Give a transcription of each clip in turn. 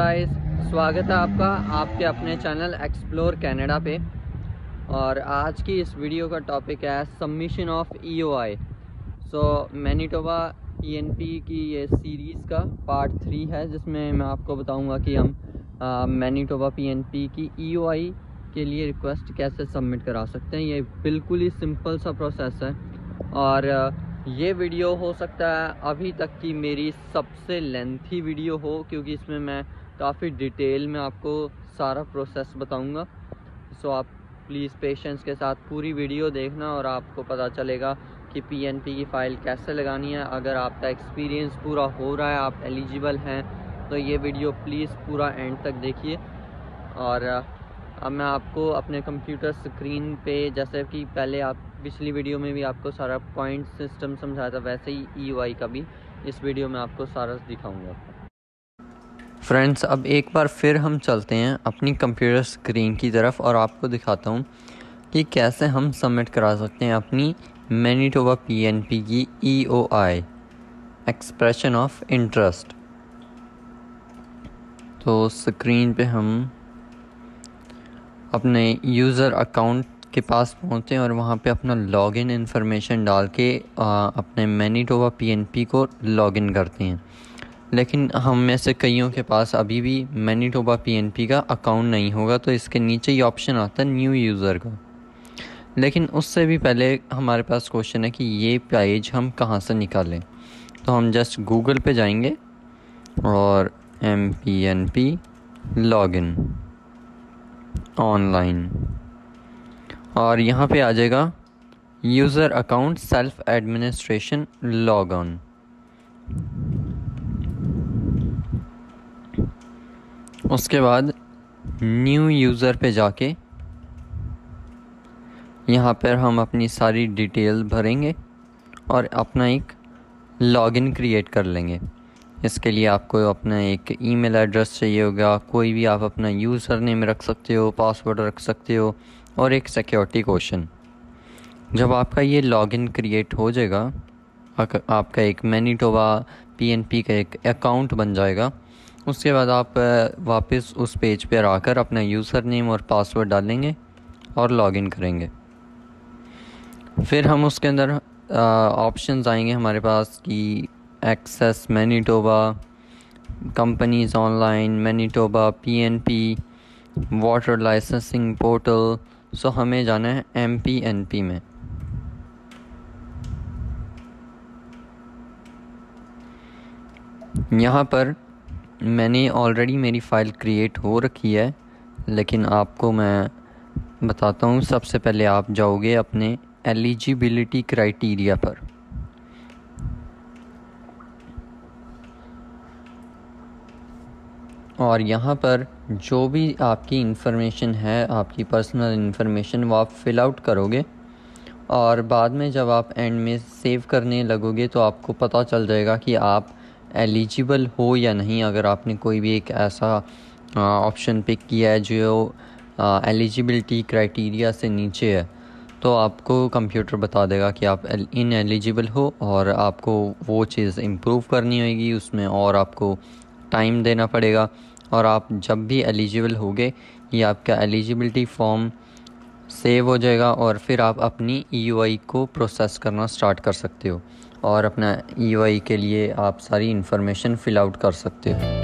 guys स्वागत है आपका आपके अपने चैनल एक्सप्लोर कनाडा पे और आज की इस वीडियो का टॉपिक है submission of EOI so Manitoba PNP की ये सीरीज़ का पार्ट थ्री है जिसमें मैं आपको बताऊंगा कि हम मैनीटोबा पीएनपी की ईओआई e के लिए रिक्वेस्ट कैसे सबमिट करा सकते हैं ये बिल्कुल ही सिंपल सा प्रोसेस है और ये वीडियो हो सकता है अभी तक की मेरी सबसे लेंथी वीडियो हो क्योंकि इसमें मैं काफ़ी डिटेल में आपको सारा प्रोसेस बताऊंगा सो आप प्लीज़ पेशेंस के साथ पूरी वीडियो देखना और आपको पता चलेगा कि पीएनपी की फ़ाइल कैसे लगानी है अगर आपका एक्सपीरियंस पूरा हो रहा है आप एलिजिबल हैं तो ये वीडियो प्लीज़ पूरा एंड तक देखिए और अब मैं आपको अपने कंप्यूटर स्क्रीन पे जैसे कि पहले आप पिछली वीडियो में भी आपको सारा पॉइंट सिस्टम समझाया था वैसे ही ई e का भी इस वीडियो में आपको सारा दिखाऊंगा फ्रेंड्स अब एक बार फिर हम चलते हैं अपनी कंप्यूटर स्क्रीन की तरफ और आपको दिखाता हूँ कि कैसे हम सबमिट करा सकते हैं अपनी मैनीटोबा पीएनपी की ईओआई एक्सप्रेशन ऑफ इंटरेस्ट तो स्क्रीन पे हम अपने यूज़र अकाउंट के पास पहुँचते हैं और वहाँ पे अपना लॉगिन इन्फॉर्मेशन डाल के अपने मैनीटोबा पीएनपी को लॉगिन करते हैं लेकिन हम में से कईयों के पास अभी भी मैनीटोबा पीएनपी का अकाउंट नहीं होगा तो इसके नीचे ही ऑप्शन आता है न्यू यूज़र का लेकिन उससे भी पहले हमारे पास क्वेश्चन है कि ये पेज हम कहाँ से निकालें तो हम जस्ट गूगल पे जाएंगे और M P N P log in online और यहाँ पे आ जाएगा user account self administration log on उसके बाद न्यू यूज़र पे जाके यहाँ पर हम अपनी सारी डिटेल भरेंगे और अपना एक लॉगिन क्रिएट कर लेंगे इसके लिए आपको अपना एक ईमेल एड्रेस चाहिए होगा कोई भी आप अपना यूज़र नेम रख सकते हो पासवर्ड रख सकते हो और एक सिक्योरिटी क्वेश्चन जब आपका ये लॉगिन क्रिएट हो जाएगा आपका एक मैनीटोबा पीएनपी का एक अकाउंट बन जाएगा उसके बाद आप वापस उस पेज पर आकर अपना यूज़र नेम और पासवर्ड डालेंगे और लॉगिन करेंगे फिर हम उसके अंदर ऑप्शंस आएंगे हमारे पास कि access Manitoba companies online Manitoba PNP water licensing portal so हमें जाना है एम पी एन पी में यहाँ पर मैंने ऑलरेडी मेरी फ़ाइल क्रिएट हो रखी है लेकिन आपको मैं बताता हूँ सबसे पहले आप जाओगे अपने एलिजिबिलिटी क्राइटेरिया पर और यहाँ पर जो भी आपकी इंफॉर्मेशन है आपकी पर्सनल इन्फॉर्मेशन वो आप फिल आउट करोगे और बाद में जब आप एंड में सेव करने लगोगे तो आपको पता चल जाएगा कि आप एलिजिबल हो या नहीं अगर आपने कोई भी एक ऐसा ऑप्शन पिक किया है जो एलिजिबिलिटी क्राइटेरिया से नीचे है तो आपको कंप्यूटर बता देगा कि आप इन एलिजिबल हो और आपको वो चीज़ इम्प्रूव करनी होगी उसमें और आपको टाइम देना पड़ेगा और आप जब भी एलिजिबल होगे ये आपका एलिजिबिलिटी फॉर्म सेव हो जाएगा और फिर आप अपनी ई e को प्रोसेस करना स्टार्ट कर सकते हो और अपना ई e के लिए आप सारी इन्फॉर्मेशन फिल आउट कर सकते हो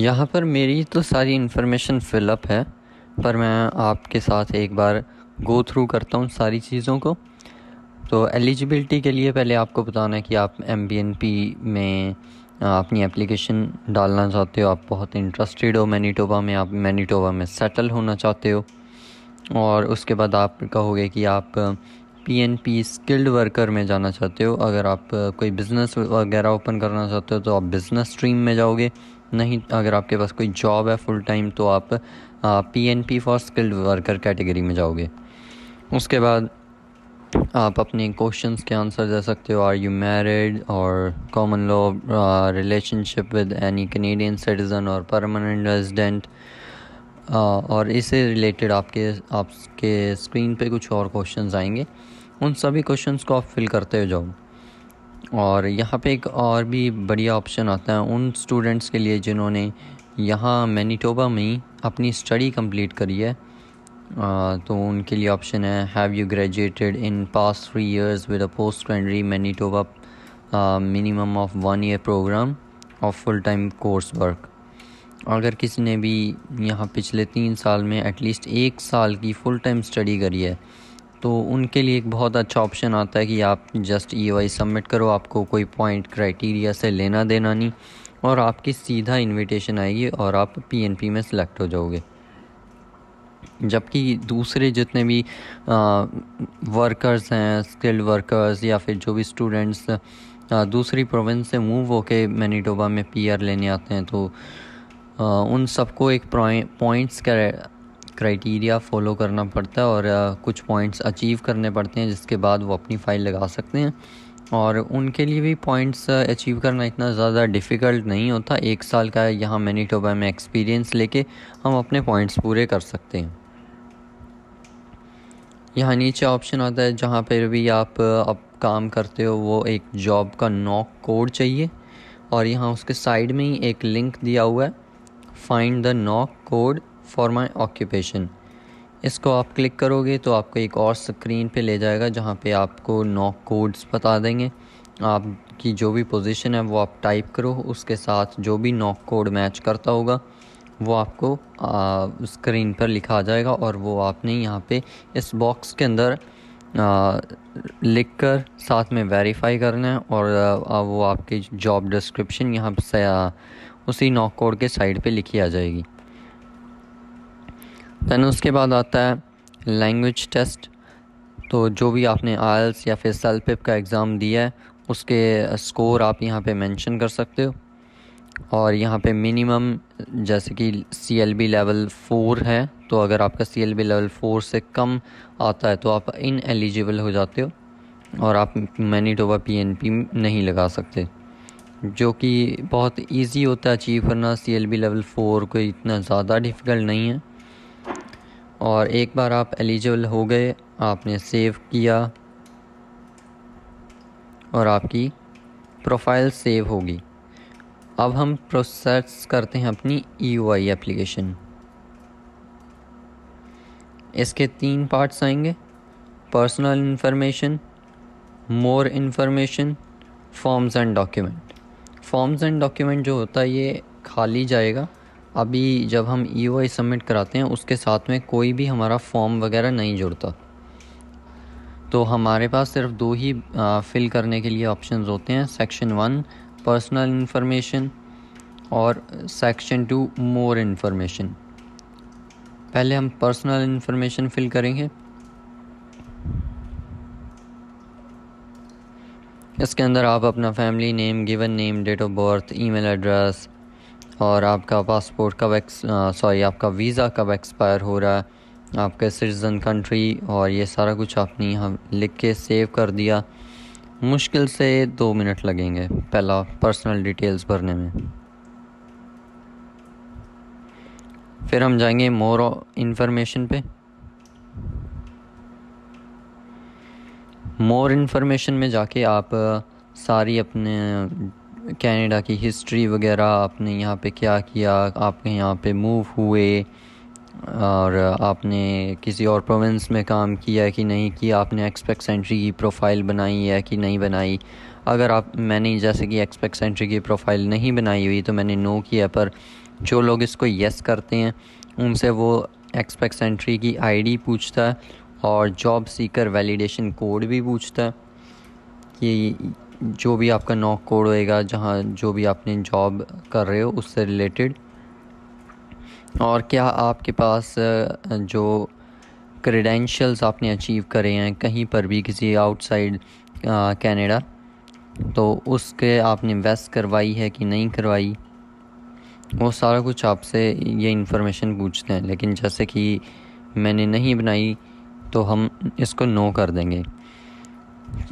यहाँ पर मेरी तो सारी इन्फॉर्मेशन फिलअप है पर मैं आपके साथ एक बार गो थ्रू करता हूँ सारी चीज़ों को तो एलिजिबिलिटी के लिए पहले आपको बताना है कि आप एम में अपनी एप्लीकेशन डालना चाहते हो आप बहुत इंटरेस्टेड हो मैनीटोबा में आप मैनीटोबा में सेटल होना चाहते हो और उसके बाद आप कहोगे कि आप पीएनपी स्किल्ड वर्कर में जाना चाहते हो अगर आप कोई बिज़नेस वगैरह ओपन करना चाहते हो तो आप बिज़नेस स्ट्रीम में जाओगे नहीं अगर आपके पास कोई जॉब है फुल टाइम तो आप P N P for skilled worker category में जाओगे उसके बाद आप अपने क्वेश्चन के आंसर दे सकते हो आर यू मैरिड और common law relationship with any Canadian citizen और परमानेंट रेजिडेंट और इससे रिलेटेड आपके आपके स्क्रीन पे कुछ और क्वेश्चंस आएंगे उन सभी क्वेश्चंस को आप फिल करते हो जाओ और यहाँ पे एक और भी बढ़िया ऑप्शन आता है उन स्टूडेंट्स के लिए जिन्होंने यहाँ मैनीटोबा में अपनी स्टडी कंप्लीट करी है तो उनके लिए ऑप्शन है have you graduated in past three years with a post primary Manitoba minimum of one year program of full time course work अगर किसी ने भी यहाँ पिछले तीन साल में एटलीस्ट एक साल की फुल टाइम स्टडी करी है तो उनके लिए एक बहुत अच्छा ऑप्शन आता है कि आप जस्ट ई वाई सबमिट करो आपको कोई पॉइंट क्राइटेरिया से लेना देना नहीं और आपकी सीधा इनविटेशन आएगी और आप पीएनपी में सेलेक्ट हो जाओगे जबकि दूसरे जितने भी वर्कर्स हैं स्किल्ड वर्कर्स या फिर जो भी स्टूडेंट्स दूसरी प्रोविंस से मूव होके मैनीटोबा में पीआर लेने आते हैं तो आ, उन सबको एक पॉइंट्स का क्राइटेरिया फॉलो करना पड़ता है और आ, कुछ पॉइंट्स अचीव करने पड़ते हैं जिसके बाद वो अपनी फ़ाइल लगा सकते हैं और उनके लिए भी पॉइंट्स अचीव करना इतना ज़्यादा डिफ़िकल्ट नहीं होता एक साल का यहाँ मैनीटोबा में एक्सपीरियंस लेके हम अपने पॉइंट्स पूरे कर सकते हैं यहाँ नीचे ऑप्शन आता है जहाँ पर भी आप अब काम करते हो वो एक जॉब का नॉक कोड चाहिए और यहाँ उसके साइड में ही एक लिंक दिया हुआ है find the NOC code for my occupation इसको आप क्लिक करोगे तो आपको एक और स्क्रीन पे ले जाएगा जहाँ पे आपको नॉक कोड्स बता देंगे आपकी जो भी पोजीशन है वो आप टाइप करो उसके साथ जो भी नॉक कोड मैच करता होगा वो आपको स्क्रीन पर लिखा आ जाएगा और वो आपने यहाँ पे इस बॉक्स के अंदर लिख कर साथ में वेरीफाई करना है और आ, वो आपकी जॉब डिस्क्रिप्शन यहाँ से आ, उसी नॉक कोड के साइड पे लिखी आ जाएगी दैन उसके बाद आता है लैंग्वेज टेस्ट तो जो भी आपने आयल्स या फिर सेल्फ का एग्ज़ाम दिया है उसके स्कोर आप यहाँ पे मेंशन कर सकते हो और यहाँ पे मिनिमम जैसे कि C L B level four है तो अगर आपका C L B level four से कम आता है तो आप इन एलिजिबल हो जाते हो और आप मैनीटोबा पी एन पी नहीं लगा सकते जो कि बहुत इजी होता है अचीव करना C L B level four कोई इतना ज़्यादा डिफ़िकल्ट नहीं है और एक बार आप एलिजिबल हो गए आपने सेव किया और आपकी प्रोफाइल सेव होगी अब हम प्रोसेस करते हैं अपनी ई ओ आई एप्लीकेशन इसके तीन पार्ट्स आएंगे personal information more information forms and document forms and document जो होता है ये खाली जाएगा अभी जब हम ई ओ आई सबमिट कराते हैं उसके साथ में कोई भी हमारा फॉर्म वगैरह नहीं जुड़ता तो हमारे पास सिर्फ दो ही आ, फिल करने के लिए ऑप्शंस होते हैं सेक्शन वन पर्सनल इंफॉर्मेशन और सेक्शन टू मोर इन्फॉर्मेशन पहले हम पर्सनल इन्फॉर्मेशन फिल करेंगे इसके अंदर आप अपना family name given name date of birth email address और आपका पासपोर्ट कब एक्स सॉरी आपका वीज़ा कब एक्सपायर हो रहा है आपके सिटीज़न कंट्री और ये सारा कुछ आपने यहाँ लिख के सेव कर दिया मुश्किल से दो मिनट लगेंगे पहला पर्सनल डिटेल्स भरने में फिर हम जाएंगे मोर इन्फॉर्मेशन पे मोर इन्फॉर्मेशन में जाके आप सारी अपने कनाडा की हिस्ट्री वगैरह आपने यहाँ पे क्या किया आपके यहाँ पे मूव हुए और आपने किसी और प्रोविंस में काम किया है कि नहीं किया आपने एक्सपेक्ट सेंट्री की प्रोफाइल बनाई है कि नहीं बनाई अगर आप मैंने जैसे कि एक्सपेक्ट सेंट्री की प्रोफाइल नहीं बनाई हुई तो मैंने नो किया पर जो लोग इसको येस करते हैं उनसे वो एक्सपेक्ट सेंट्री की आईडी पूछता है और जॉब सीकर वैलिडेशन कोड भी पूछता है कि जो भी आपका नॉक कोड होएगा जहाँ जो भी आपने जॉब कर रहे हो उससे रिलेटेड और क्या आपके पास जो क्रेडेंशियल्स आपने अचीव करे हैं कहीं पर भी किसी आउटसाइड कनाडा तो उसके आपने इन्वेस्ट करवाई है कि नहीं करवाई वो सारा कुछ आपसे ये इन्फॉर्मेशन पूछते हैं लेकिन जैसे कि मैंने नहीं बनाई तो हम इसको नो कर देंगे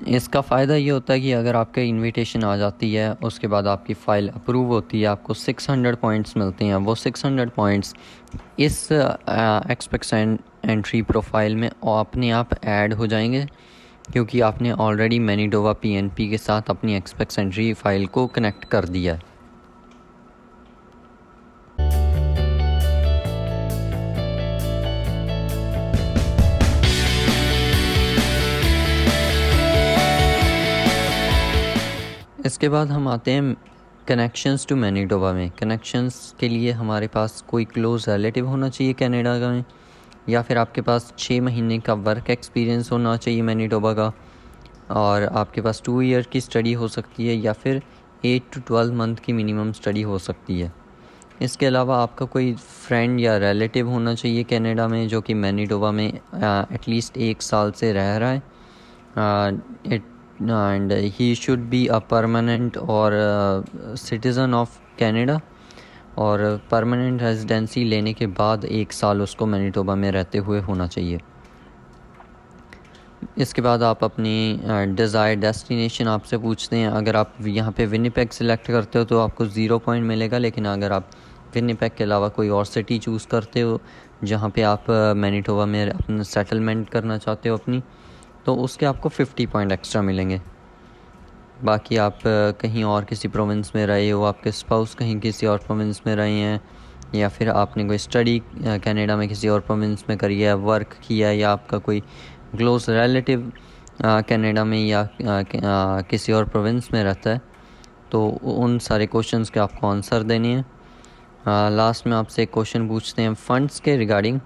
इसका फ़ायदा ये होता है कि अगर आपके इनविटेशन आ जाती है उसके बाद आपकी फ़ाइल अप्रूव होती है आपको 600 पॉइंट्स मिलते हैं वो 600 पॉइंट्स इस एक्सपेक्ट एंट्री प्रोफाइल में अपने आप ऐड हो जाएंगे क्योंकि आपने ऑलरेडी मैनीडोवा पीएनपी के साथ अपनी एक्सपेक्ट एंट्री फ़ाइल को कनेक्ट कर दिया है उसके बाद हम आते हैं कनेक्शंस टू मैनीटोबा में कनेक्शंस के लिए हमारे पास कोई क्लोज रिलेटिव होना चाहिए कनाडा का में या फिर आपके पास छः महीने का वर्क एक्सपीरियंस होना चाहिए मैनीटोबा का और आपके पास टू ईयर की स्टडी हो सकती है या फिर एट टू ट्वेल्व मंथ की मिनिमम स्टडी हो सकती है इसके अलावा आपका कोई फ्रेंड या रिलेटिव होना चाहिए कनाडा में जो कि मैनीटोबा में एटलीस्ट एक साल से रह रहा है it and uh, he should be a permanent or a uh, citizen of Canada और परमानेंट uh, रेजिडेंसी लेने के बाद एक साल उसको मैनीटोबा में रहते हुए होना चाहिए इसके बाद आप अपनी डिज़ायर डेस्टिनेशन आपसे पूछते हैं अगर आप यहाँ पे विनीपैक सिलेक्ट करते हो तो आपको ज़ीरो पॉइंट मिलेगा लेकिन अगर आप विनीपैक के अलावा कोई और सिटी चूज़ करते हो जहाँ पे आप मैनीटोबा में अपना सेटलमेंट करना चाहते हो अपनी तो उसके आपको 50 पॉइंट एक्स्ट्रा मिलेंगे बाकी आप कहीं और किसी प्रोविंस में रहे हो आपके स्पाउस कहीं किसी और प्रोविंस में रहे हैं या फिर आपने कोई स्टडी कनाडा में किसी और प्रोविंस में करी है वर्क किया या आपका कोई क्लोज रिलेटिव कनाडा में या आ, किसी और प्रोविंस में रहता है तो उन सारे क्वेश्चंस के आपको आंसर देने हैं लास्ट में आपसे एक क्वेश्चन पूछते हैं फंड्स के रिगार्डिंग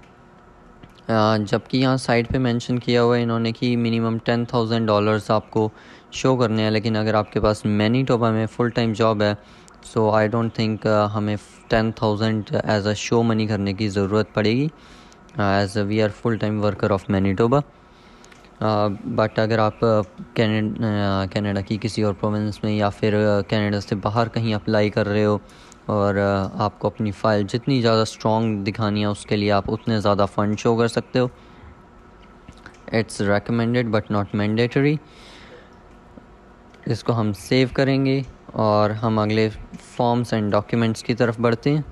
जबकि यहाँ साइड पे मेंशन किया हुआ है इन्होंने कि मिनिमम टेन थाउजेंड डॉलर्स आपको शो करने हैं लेकिन अगर आपके पास मैनी टोबा में फुल टाइम जॉब है सो आई डोंट थिंक हमें ten thousand as a show money करने की ज़रूरत पड़ेगी as we are full time worker of Manitoba but अगर आप कैनेडा की किसी और प्रोविंस में या फिर कैनेडा से बाहर कहीं अप्लाई कर रहे हो और आपको अपनी फ़ाइल जितनी ज़्यादा स्ट्रॉन्ग दिखानी है उसके लिए आप उतने ज़्यादा फ़ंड शो कर सकते हो it's recommended but not mandatory इसको हम सेव करेंगे और हम अगले फॉर्म्स एंड डॉक्यूमेंट्स की तरफ बढ़ते हैं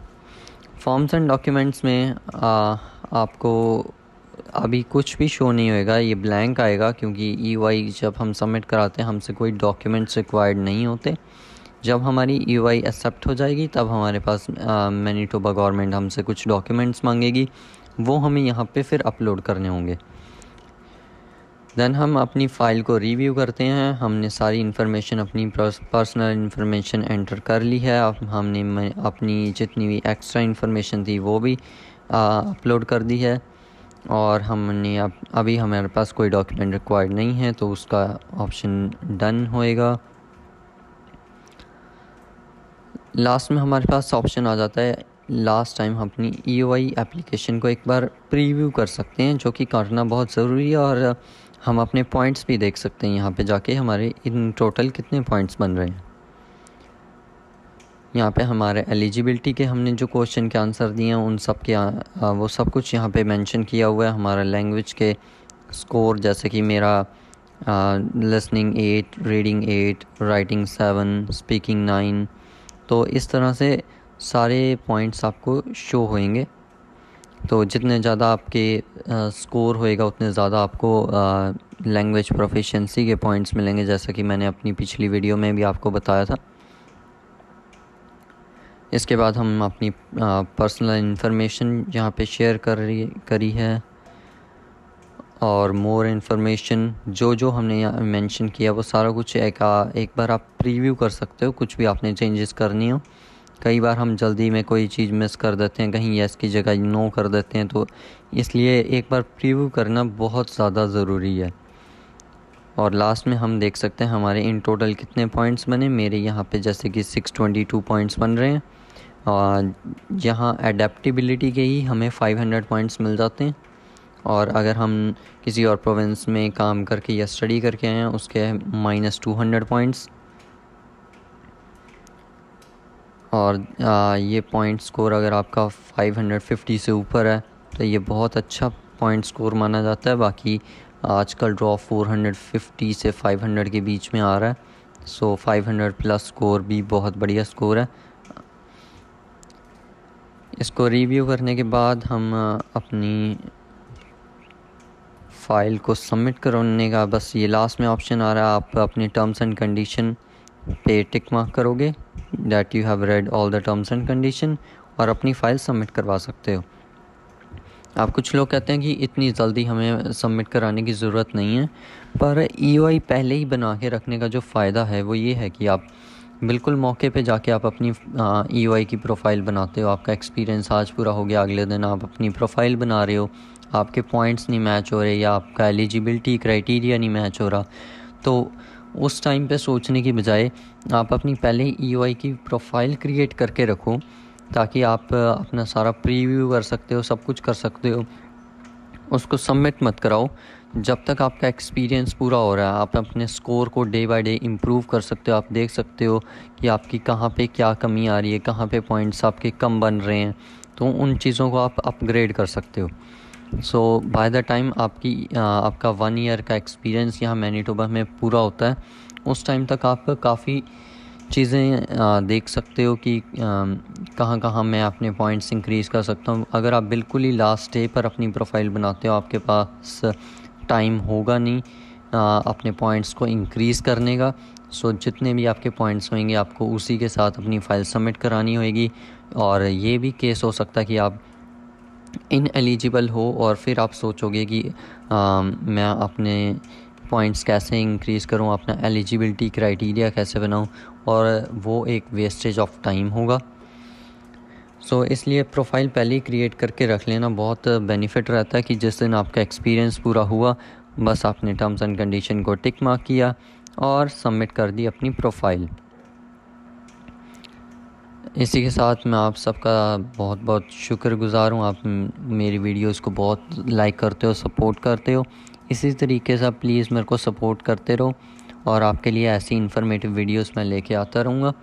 फॉर्म्स एंड डॉक्यूमेंट्स में आ, आपको अभी कुछ भी शो नहीं होएगा ये ब्लैंक आएगा क्योंकि ई e जब हम सबमिट कराते हैं हमसे कोई डॉक्यूमेंट्स रिक्वायर्ड नहीं होते जब हमारी यू आई एक्सेप्ट हो जाएगी तब हमारे पास मैनीटोबा गवर्नमेंट हमसे कुछ डॉक्यूमेंट्स मांगेगी वो हमें यहाँ पे फिर अपलोड करने होंगे देन हम अपनी फ़ाइल को रिव्यू करते हैं हमने सारी इन्फॉर्मेशन अपनी पर्सनल इन्फॉर्मेशन एंटर कर ली है हमने अपनी जितनी भी एक्स्ट्रा इन्फॉर्मेशन थी वो भी अपलोड कर दी है और हमने अब अभी हमारे पास कोई डॉक्यूमेंट रिक्वायर्ड नहीं है तो उसका ऑप्शन डन होएगा लास्ट में हमारे पास ऑप्शन आ जाता है लास्ट टाइम हम अपनी ई आई एप्लीकेशन को एक बार प्रीव्यू कर सकते हैं जो कि करना बहुत ज़रूरी है और हम अपने पॉइंट्स भी देख सकते हैं यहाँ पे जाके हमारे इन टोटल कितने पॉइंट्स बन रहे हैं यहाँ पे हमारे एलिजिबिलिटी के हमने जो क्वेश्चन के आंसर दिए हैं उन सब के वो सब कुछ यहाँ पे मेंशन किया हुआ है हमारा लैंग्वेज के स्कोर जैसे कि मेरा listening eight reading eight writing seven speaking nine तो इस तरह से सारे पॉइंट्स आपको शो होंगे तो जितने ज़्यादा आपके स्कोर होएगा उतने ज़्यादा आपको लैंग्वेज प्रोफिशिएंसी के पॉइंट्स मिलेंगे जैसा कि मैंने अपनी पिछली वीडियो में भी आपको बताया था इसके बाद हम अपनी पर्सनल इन्फॉर्मेशन यहाँ पे शेयर कर रही करी है और मोर इन्फॉर्मेशन जो जो हमने यहाँ मेंशन किया वो सारा कुछ एक एक बार आप प्रीव्यू कर सकते हो कुछ भी आपने चेंजेस करनी हो कई बार हम जल्दी में कोई चीज़ मिस कर देते हैं कहीं यस की जगह नो कर देते हैं तो इसलिए एक बार प्रीव्यू करना बहुत ज़्यादा ज़रूरी है और लास्ट में हम देख सकते हैं हमारे इन टोटल कितने पॉइंट्स बने मेरे यहाँ पे जैसे कि 622 पॉइंट्स बन रहे हैं और यहाँ एडेप्टिबिलिटी के ही हमें 500 पॉइंट्स मिल जाते हैं और अगर हम किसी और प्रोविंस में काम करके या स्टडी करके आए हैं उसके माइनस टू हंड्रेड पॉइंट्स और ये पॉइंट स्कोर अगर आपका फाइव हंड्रेड फिफ्टी से ऊपर है तो ये बहुत अच्छा पॉइंट स्कोर माना जाता है बाकी आजकल ड्रॉ फोर हंड्रेड फिफ्टी से फाइव हंड्रेड के बीच में आ रहा है so five hundred plus score भी बहुत बढ़िया स्कोर है इसको रिव्यू करने के बाद हम अपनी फ़ाइल को सबमिट करने का तो बस ये लास्ट में ऑप्शन आ रहा है आप अपनी टर्म्स एंड कंडीशन पे टिक मार्क करोगे that you have read all the terms and condition और अपनी फ़ाइल सबमिट करवा सकते हो आप कुछ लोग कहते हैं कि इतनी जल्दी हमें सबमिट कराने की ज़रूरत नहीं है पर ई e पहले ही बना के रखने का जो फ़ायदा है वो ये है कि आप बिल्कुल मौके पे जाके आप अपनी ई e की प्रोफाइल बनाते हो आपका एक्सपीरियंस आज पूरा हो गया अगले दिन आप अपनी प्रोफाइल बना रहे हो आपके पॉइंट्स नहीं मैच हो रहे या आपका एलिजिबिलिटी क्राइटेरिया नहीं मैच हो रहा तो उस टाइम पे सोचने की बजाय आप अपनी पहले ई e की प्रोफाइल क्रिएट करके रखो ताकि आप अपना सारा प्रीव्यू कर सकते हो सब कुछ कर सकते हो उसको सबमिट मत कराओ जब तक आपका एक्सपीरियंस पूरा हो रहा है आप अपने स्कोर को डे बाय डे इम्प्रूव कर सकते हो आप देख सकते हो कि आपकी कहाँ पे क्या कमी आ रही है कहाँ पे पॉइंट्स आपके कम बन रहे हैं तो उन चीज़ों को आप अपग्रेड कर सकते हो सो बाय द टाइम आपकी आपका वन ईयर का एक्सपीरियंस यहाँ मैनीटोबा में पूरा होता है उस टाइम तक आप काफ़ी चीज़ें देख सकते हो कि कहाँ कहाँ मैं अपने पॉइंट्स इंक्रीज़ कर सकता हूँ अगर आप बिल्कुल ही लास्ट डे पर अपनी प्रोफाइल बनाते हो आपके पास टाइम होगा नहीं अपने पॉइंट्स को इंक्रीज़ करने का सो जितने भी आपके पॉइंट्स होंगे आपको उसी के साथ अपनी फ़ाइल सबमिट करानी होगी और ये भी केस हो सकता है कि आप इन एलिजिबल हो और फिर आप सोचोगे कि आ, मैं अपने पॉइंट्स कैसे इंक्रीज़ करूं अपना एलिजिबिलिटी क्राइटेरिया कैसे बनाऊं और वो एक वेस्टेज ऑफ टाइम होगा सो so, इसलिए प्रोफाइल पहले ही क्रिएट करके रख लेना बहुत बेनिफिट रहता है कि जिस दिन आपका एक्सपीरियंस पूरा हुआ बस आपने टर्म्स एंड कंडीशन को टिक मार्क किया और सबमिट कर दी अपनी प्रोफाइल इसी के साथ मैं आप सबका बहुत बहुत शुक्रगुजार हूँ आप मेरी वीडियोस को बहुत लाइक करते हो सपोर्ट करते हो इसी तरीके से आप प्लीज़ मेरे को सपोर्ट करते रहो और आपके लिए ऐसी इन्फॉर्मेटिव वीडियोस मैं लेके आता रहूँगा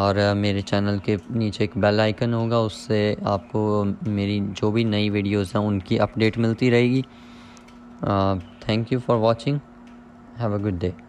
और मेरे चैनल के नीचे एक बेल आइकन होगा उससे आपको मेरी जो भी नई वीडियोस हैं उनकी अपडेट मिलती रहेगी thank you for watching have a good day